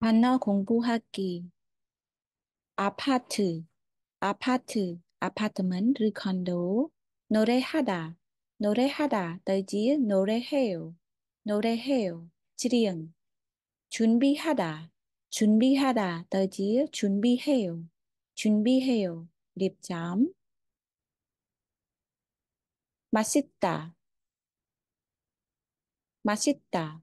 단어 공부하기 아파트 아파트 아파트먼트 르 콘도 노래하다 노래하다 내지 노래해요 노래해요 지령 준비하다 준비하다 내지 준비해요 준비해요 립잠 맛있다 맛있다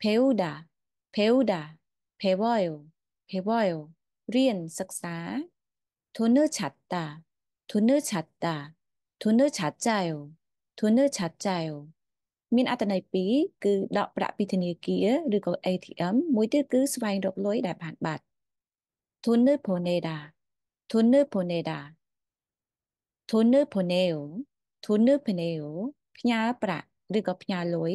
배우다배우다배워요배워요เรียนศึกษา돈을찾다돈을찾다돈을찾자요돈을찾자요มีอัตราในปีคือดอกประปิธนีกีหรือก็ a อ m มุ่ยที่คือสวายดอกลอยได้ผ่านบัตรทุนเนื้อโพเนดาทุนเนื้อโพเนดาทุนเนื้อโพเนียวทุนเนื้อโพเนียวพญาประหรือก็พญาลอย